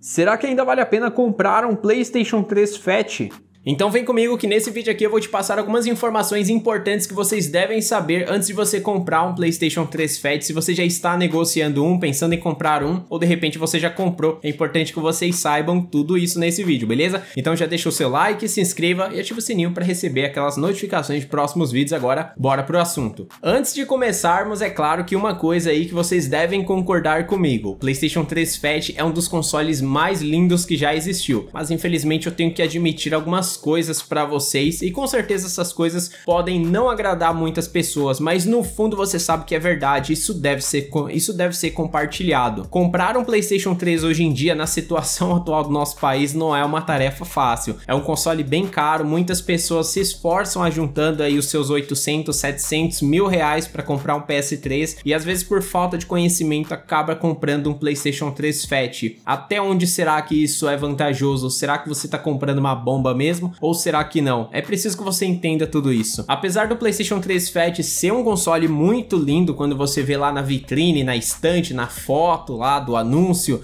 Será que ainda vale a pena comprar um PlayStation 3 Fat? Então vem comigo que nesse vídeo aqui eu vou te passar algumas informações importantes que vocês devem saber antes de você comprar um PlayStation 3 Fat. Se você já está negociando um, pensando em comprar um, ou de repente você já comprou, é importante que vocês saibam tudo isso nesse vídeo, beleza? Então já deixa o seu like, se inscreva e ativa o sininho para receber aquelas notificações de próximos vídeos. Agora, bora pro assunto. Antes de começarmos, é claro que uma coisa aí que vocês devem concordar comigo: o PlayStation 3 Fat é um dos consoles mais lindos que já existiu, mas infelizmente eu tenho que admitir algumas algumas coisas para vocês e com certeza essas coisas podem não agradar muitas pessoas, mas no fundo você sabe que é verdade, isso deve ser, isso deve ser compartilhado. Comprar um PlayStation 3 hoje em dia, na situação atual do nosso país, não é uma tarefa fácil. É um console bem caro, muitas pessoas se esforçam ajuntando aí os seus 800, 700 mil reais para comprar um PS3 e às vezes por falta de conhecimento acaba comprando um PlayStation 3 Fat. Até onde será que isso é vantajoso? Será que você está comprando uma bomba mesmo? mesmo? Ou será que não? É preciso que você entenda tudo isso. Apesar do PlayStation 3 Fat ser um console muito lindo quando você vê lá na vitrine, na estante, na foto lá do anúncio,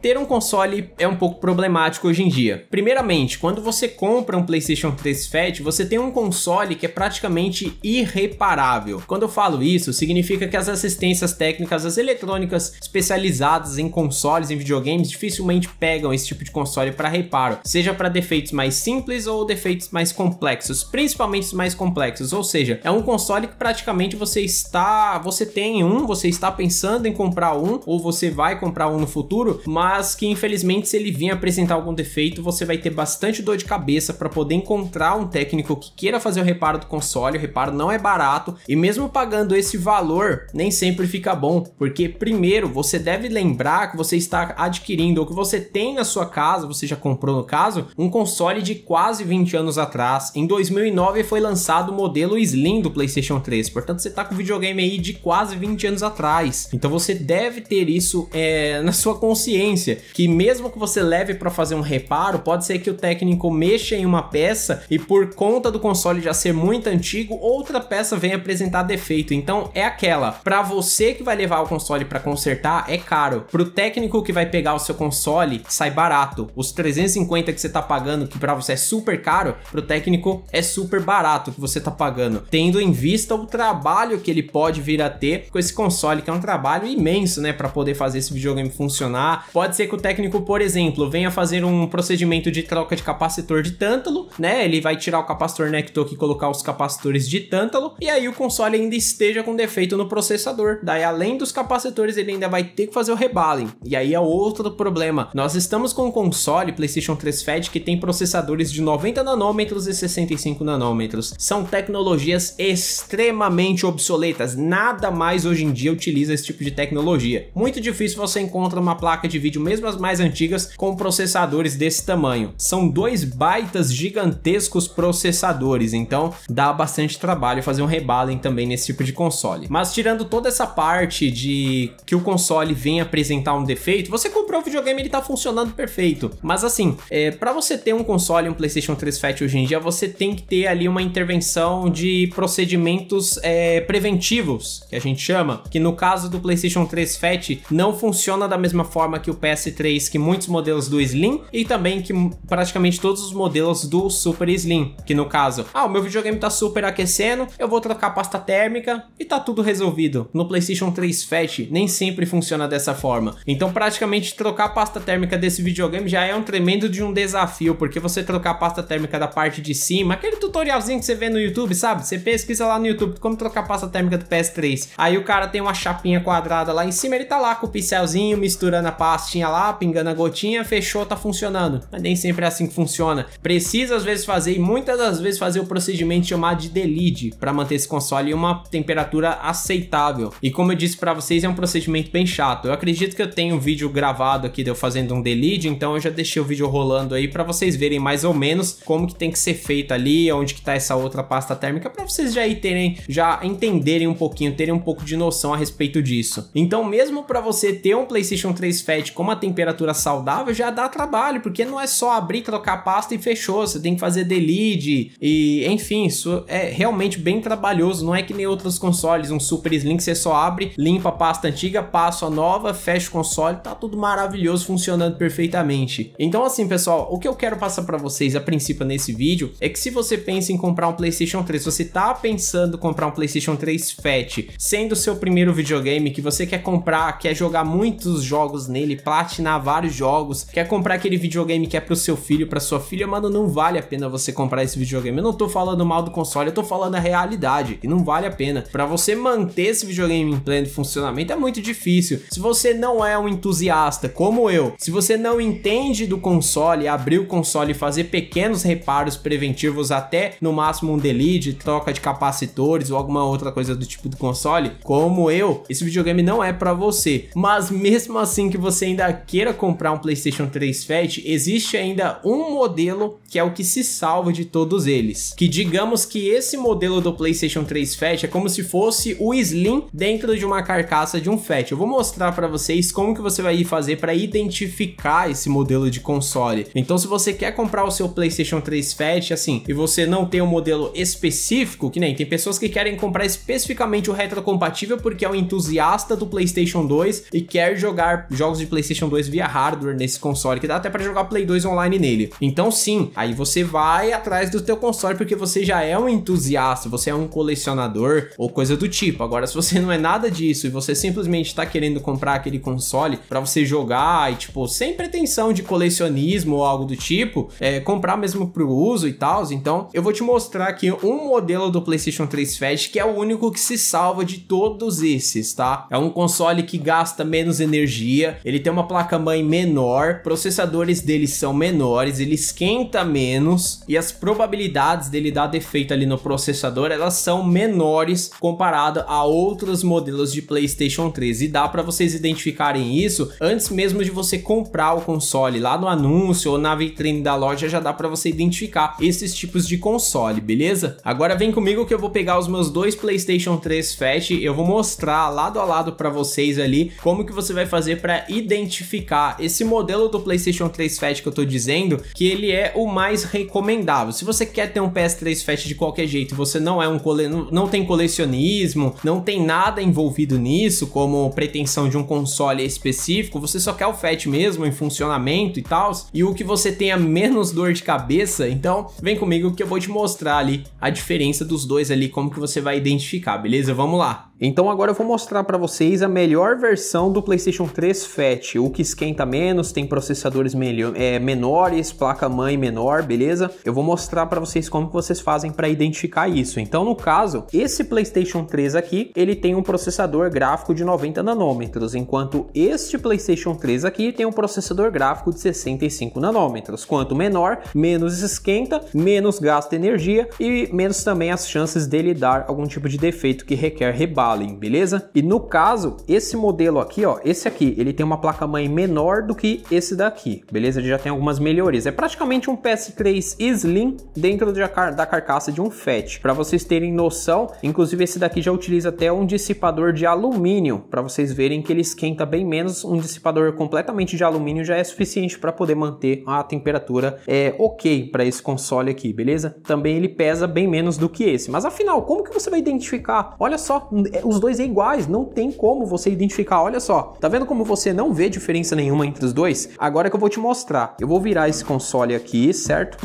ter um console é um pouco problemático hoje em dia. Primeiramente, quando você compra um PlayStation 3 Fat, você tem um console que é praticamente irreparável. Quando eu falo isso, significa que as assistências técnicas, as eletrônicas especializadas em consoles em videogames dificilmente pegam esse tipo de console para reparo, seja para defeitos mais simples ou defeitos mais complexos, principalmente os mais complexos. Ou seja, é um console que praticamente você está, você tem um, você está pensando em comprar um ou você vai comprar um no futuro, mas mas que infelizmente se ele vir apresentar algum defeito, você vai ter bastante dor de cabeça para poder encontrar um técnico que queira fazer o reparo do console, o reparo não é barato, e mesmo pagando esse valor, nem sempre fica bom, porque primeiro você deve lembrar que você está adquirindo ou que você tem na sua casa, você já comprou no caso, um console de quase 20 anos atrás. Em 2009 foi lançado o modelo Slim do PlayStation 3, portanto você está com videogame aí de quase 20 anos atrás. Então você deve ter isso é, na sua consciência que mesmo que você leve para fazer um reparo, pode ser que o técnico mexa em uma peça e por conta do console já ser muito antigo, outra peça venha apresentar defeito. Então é aquela, para você que vai levar o console para consertar é caro. Pro técnico que vai pegar o seu console, sai barato. Os 350 que você tá pagando, que para você é super caro, pro técnico é super barato que você tá pagando, tendo em vista o trabalho que ele pode vir a ter com esse console, que é um trabalho imenso, né, para poder fazer esse videogame funcionar. Pode Pode ser que o técnico, por exemplo, venha fazer um procedimento de troca de capacitor de tântalo, né? Ele vai tirar o capacitor Nectoc e colocar os capacitores de tântalo, e aí o console ainda esteja com defeito no processador. Daí, além dos capacitores, ele ainda vai ter que fazer o rebalem. E aí é outro problema. Nós estamos com um console PlayStation 3 fed que tem processadores de 90 nanômetros e 65 nanômetros. São tecnologias extremamente obsoletas. Nada mais hoje em dia utiliza esse tipo de tecnologia. Muito difícil você encontrar uma placa de vídeo vídeo, mesmo as mais antigas, com processadores desse tamanho. São dois baitas gigantescos processadores, então dá bastante trabalho fazer um rebalem também nesse tipo de console. Mas tirando toda essa parte de que o console vem apresentar um defeito, você comprou o videogame ele tá funcionando perfeito. Mas assim, é, para você ter um console, um PlayStation 3 Fat hoje em dia, você tem que ter ali uma intervenção de procedimentos é, preventivos, que a gente chama, que no caso do PlayStation 3 Fat não funciona da mesma forma que o PS PS3 que muitos modelos do Slim e também que praticamente todos os modelos do Super Slim, que no caso, ah, o meu videogame tá super aquecendo, eu vou trocar a pasta térmica e tá tudo resolvido. No PlayStation 3 Fat nem sempre funciona dessa forma. Então, praticamente trocar a pasta térmica desse videogame já é um tremendo de um desafio, porque você trocar a pasta térmica da parte de cima, aquele tutorialzinho que você vê no YouTube, sabe? Você pesquisa lá no YouTube como trocar a pasta térmica do PS3. Aí o cara tem uma chapinha quadrada lá em cima, ele tá lá com o pincelzinho misturando a pasta gotinha lá, pingando a gotinha, fechou, tá funcionando. Mas nem sempre é assim que funciona. Precisa às vezes fazer e muitas das vezes fazer o procedimento chamado de delete para manter esse console em uma temperatura aceitável. E como eu disse para vocês, é um procedimento bem chato. Eu acredito que eu tenho um vídeo gravado aqui de eu fazendo um delete, então eu já deixei o vídeo rolando aí para vocês verem mais ou menos como que tem que ser feito ali, onde que tá essa outra pasta térmica para vocês já terem, já entenderem um pouquinho, terem um pouco de noção a respeito disso. Então, mesmo para você ter um PlayStation 3 Fat como uma temperatura saudável já dá trabalho, porque não é só abrir, trocar pasta e fechou. Você tem que fazer delete e, enfim, isso é realmente bem trabalhoso. Não é que nem outros consoles, um Super Slim que você só abre, limpa a pasta antiga, passa a nova, fecha o console, tá tudo maravilhoso, funcionando perfeitamente. Então, assim, pessoal, o que eu quero passar para vocês a princípio nesse vídeo é que se você pensa em comprar um PlayStation 3, você tá pensando em comprar um PlayStation 3 Fat, sendo o seu primeiro videogame que você quer comprar, quer jogar muitos jogos nele, para platinar vários jogos, quer comprar aquele videogame que é pro seu filho, pra sua filha, mano, não vale a pena você comprar esse videogame. Eu não tô falando mal do console, eu tô falando a realidade, e não vale a pena. Pra você manter esse videogame em pleno funcionamento é muito difícil. Se você não é um entusiasta, como eu, se você não entende do console, abrir o console e fazer pequenos reparos preventivos, até no máximo um delete, troca de capacitores ou alguma outra coisa do tipo do console, como eu, esse videogame não é para você. Mas mesmo assim que você ainda ainda queira comprar um PlayStation 3 Fat, existe ainda um modelo que é o que se salva de todos eles. Que digamos que esse modelo do PlayStation 3 Fat é como se fosse o Slim dentro de uma carcaça de um Fat. Eu vou mostrar para vocês como que você vai fazer para identificar esse modelo de console. Então, se você quer comprar o seu PlayStation 3 Fat, assim, e você não tem um modelo específico, que nem tem pessoas que querem comprar especificamente o retrocompatível porque é um entusiasta do PlayStation 2 e quer jogar jogos de PlayStation PlayStation 2 via hardware nesse console, que dá até para jogar Play 2 online nele. Então sim, aí você vai atrás do teu console porque você já é um entusiasta, você é um colecionador ou coisa do tipo. Agora, se você não é nada disso e você simplesmente tá querendo comprar aquele console para você jogar e tipo, sem pretensão de colecionismo ou algo do tipo, é, comprar mesmo pro uso e tal, então eu vou te mostrar aqui um modelo do PlayStation 3 Fat que é o único que se salva de todos esses, tá? É um console que gasta menos energia, ele tem uma uma placa-mãe menor, processadores dele são menores, ele esquenta menos e as probabilidades dele dar defeito ali no processador, elas são menores comparado a outros modelos de PlayStation 3. E dá para vocês identificarem isso antes mesmo de você comprar o console. Lá no anúncio ou na vitrine da loja já dá para você identificar esses tipos de console, beleza? Agora vem comigo que eu vou pegar os meus dois PlayStation 3 Fat, eu vou mostrar lado a lado para vocês ali como que você vai fazer para identificar identificar esse modelo do PlayStation 3 Fat que eu tô dizendo, que ele é o mais recomendável. Se você quer ter um PS3 Fat de qualquer jeito, você não é um cole... não tem colecionismo, não tem nada envolvido nisso, como pretensão de um console específico, você só quer o Fat mesmo em funcionamento e tal, e o que você tenha menos dor de cabeça, então vem comigo que eu vou te mostrar ali a diferença dos dois ali, como que você vai identificar, beleza? Vamos lá. Então agora eu vou mostrar para vocês a melhor versão do PlayStation 3 Fat, o que esquenta menos, tem processadores melhor, é, menores, placa mãe menor, beleza? Eu vou mostrar para vocês como vocês fazem para identificar isso. Então no caso, esse PlayStation 3 aqui, ele tem um processador gráfico de 90 nanômetros, enquanto este PlayStation 3 aqui tem um processador gráfico de 65 nanômetros. Quanto menor, menos esquenta, menos gasta energia e menos também as chances dele dar algum tipo de defeito que requer rebate Allen, beleza? E no caso, esse modelo aqui, ó, esse aqui, ele tem uma placa-mãe menor do que esse daqui, beleza? Ele já tem algumas melhorias. É praticamente um PS3 Slim dentro da, car da carcaça de um FAT. Para vocês terem noção, inclusive esse daqui já utiliza até um dissipador de alumínio, para vocês verem que ele esquenta bem menos. Um dissipador completamente de alumínio já é suficiente para poder manter a temperatura é, ok para esse console aqui, beleza? Também ele pesa bem menos do que esse. Mas afinal, como que você vai identificar? Olha só, é, os dois é iguais, não tem como você identificar. Olha só, tá vendo como você não vê diferença nenhuma entre os dois? Agora que eu vou te mostrar. Eu vou virar esse console aqui, certo?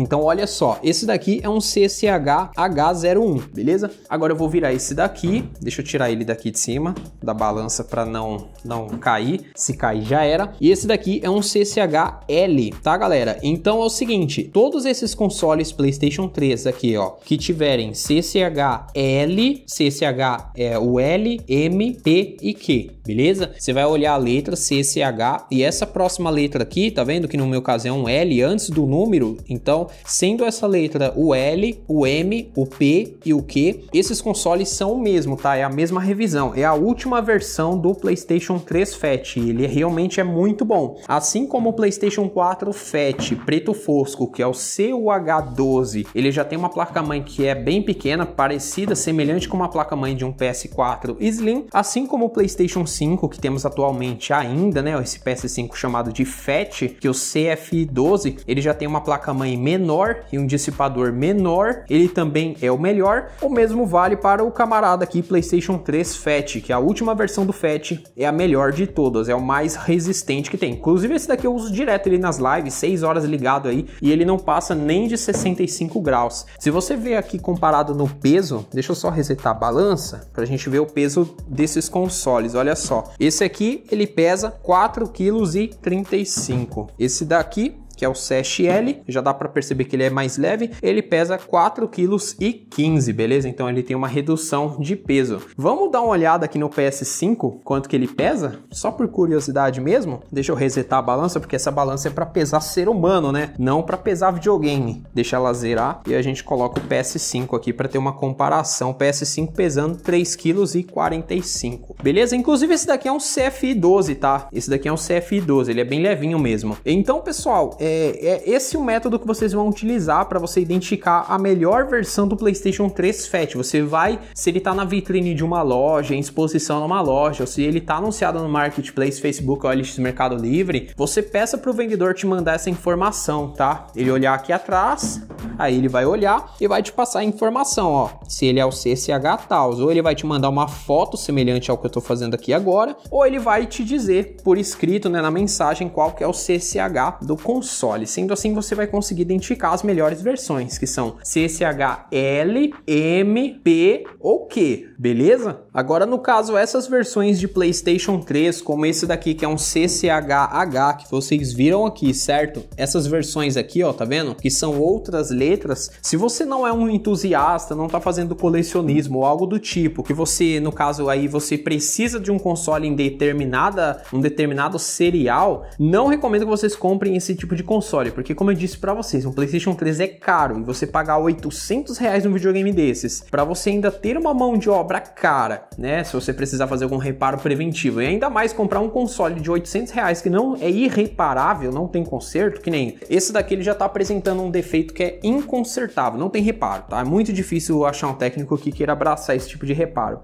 Então olha só, esse daqui é um CCH-H01, beleza? Agora eu vou virar esse daqui, deixa eu tirar ele daqui de cima, da balança para não, não cair, se cair já era. E esse daqui é um CCH-L, tá galera? Então é o seguinte, todos esses consoles PlayStation 3 aqui ó, que tiverem CCH-L, CCH é o L, M, P e Q, beleza? Você vai olhar a letra CCH e essa próxima letra aqui, tá vendo que no meu caso é um L antes do número? Então, sendo essa letra o L, o M, o P e o Q, esses consoles são o mesmo, tá? É a mesma revisão, é a última versão do PlayStation 3 Fat, ele é, realmente é muito bom. Assim como o PlayStation 4 Fat preto fosco, que é o CUH12, ele já tem uma placa-mãe que é bem pequena, parecida, semelhante com uma placa-mãe de um PS4 Slim, assim como o PlayStation 5 5 que temos atualmente ainda, né? Esse PS5 chamado de FET, que é o CF12, ele já tem uma placa-mãe menor e um dissipador menor, ele também é o melhor. O mesmo vale para o camarada aqui, PlayStation 3 FAT, que a última versão do FAT é a melhor de todas, é o mais resistente que tem. Inclusive esse daqui eu uso direto ele nas lives, 6 horas ligado aí, e ele não passa nem de 65 graus. Se você ver aqui comparado no peso, deixa eu só resetar a balança, para a gente ver o peso desses consoles, olha só só. Esse aqui, ele pesa 4,35 kg. Esse daqui que é o CSL, já dá para perceber que ele é mais leve, ele pesa 4,15 kg e beleza? Então ele tem uma redução de peso. Vamos dar uma olhada aqui no PS5, quanto que ele pesa? Só por curiosidade mesmo. Deixa eu resetar a balança, porque essa balança é para pesar ser humano, né? Não para pesar videogame. Deixa ela zerar e a gente coloca o PS5 aqui para ter uma comparação. PS5 pesando 3,45 kg e Beleza? Inclusive esse daqui é um CFI 12, tá? Esse daqui é um CFI 12, ele é bem levinho mesmo. Então, pessoal, é é, é esse o método que vocês vão utilizar para você identificar a melhor versão do PlayStation 3 Fat. Você vai, se ele está na vitrine de uma loja, em exposição numa loja, ou se ele está anunciado no Marketplace, Facebook, OLX, Mercado Livre, você peça para o vendedor te mandar essa informação, tá? Ele olhar aqui atrás, Aí ele vai olhar e vai te passar a informação, ó, se ele é o CCH tal, ou ele vai te mandar uma foto semelhante ao que eu estou fazendo aqui agora, ou ele vai te dizer por escrito, né, na mensagem qual que é o CCH do console. Sendo assim, você vai conseguir identificar as melhores versões, que são L, M, P ou Q, beleza? Agora, no caso, essas versões de PlayStation 3, como esse daqui que é um CCHH que vocês viram aqui, certo? Essas versões aqui, ó, tá vendo? Que são outras letras letras, se você não é um entusiasta, não está fazendo colecionismo ou algo do tipo, que você, no caso aí, você precisa de um console em determinada, um determinado serial, não recomendo que vocês comprem esse tipo de console, porque como eu disse para vocês, um PlayStation 3 é caro e você pagar 800 reais num videogame desses, para você ainda ter uma mão de obra cara, né? Se você precisar fazer algum reparo preventivo e ainda mais comprar um console de 800 reais que não é irreparável, não tem conserto, que nem esse daqui ele já está apresentando um defeito que é in inconsertável, não tem reparo, tá? É muito difícil achar um técnico que queira abraçar esse tipo de reparo.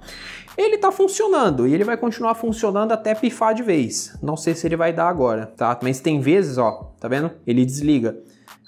Ele tá funcionando e ele vai continuar funcionando até pifar de vez. Não sei se ele vai dar agora, tá? Mas tem vezes, ó, tá vendo? Ele desliga.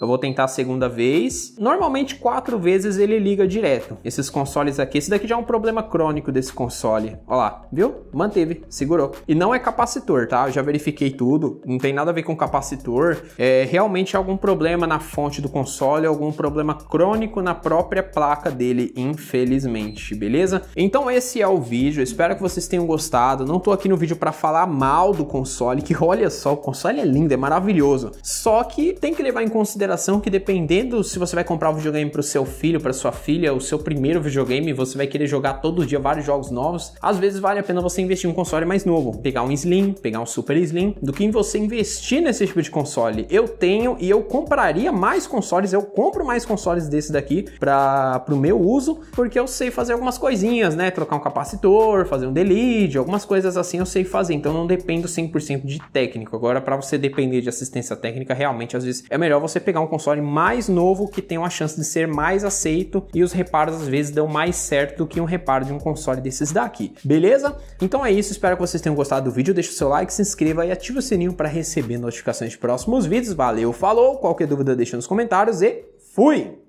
Eu vou tentar a segunda vez. Normalmente, quatro vezes ele liga direto. Esses consoles aqui, esse daqui já é um problema crônico desse console. Olha lá, viu? Manteve, segurou. E não é capacitor, tá? Eu já verifiquei tudo, não tem nada a ver com capacitor. É realmente algum problema na fonte do console, algum problema crônico na própria placa dele, infelizmente, beleza? Então esse é o vídeo, espero que vocês tenham gostado. Não tô aqui no vídeo para falar mal do console, que olha só, o console é lindo, é maravilhoso. Só que tem que levar em consideração consideração que dependendo se você vai comprar um videogame para o seu filho, para sua filha, o seu primeiro videogame, você vai querer jogar todo dia vários jogos novos, às vezes vale a pena você investir em um console mais novo, pegar um Slim, pegar um Super Slim, do que em você investir nesse tipo de console. Eu tenho e eu compraria mais consoles, eu compro mais consoles desse daqui para o meu uso, porque eu sei fazer algumas coisinhas, né? Trocar um capacitor, fazer um delete, algumas coisas assim eu sei fazer, então não dependo 100% de técnico. Agora, para você depender de assistência técnica, realmente às vezes é melhor você pegar pegar um console mais novo que tem uma chance de ser mais aceito e os reparos às vezes dão mais certo do que um reparo de um console desses daqui, beleza? Então é isso, espero que vocês tenham gostado do vídeo, deixa o seu like, se inscreva e ative o sininho para receber notificações de próximos vídeos. Valeu, falou, qualquer dúvida deixa nos comentários e fui!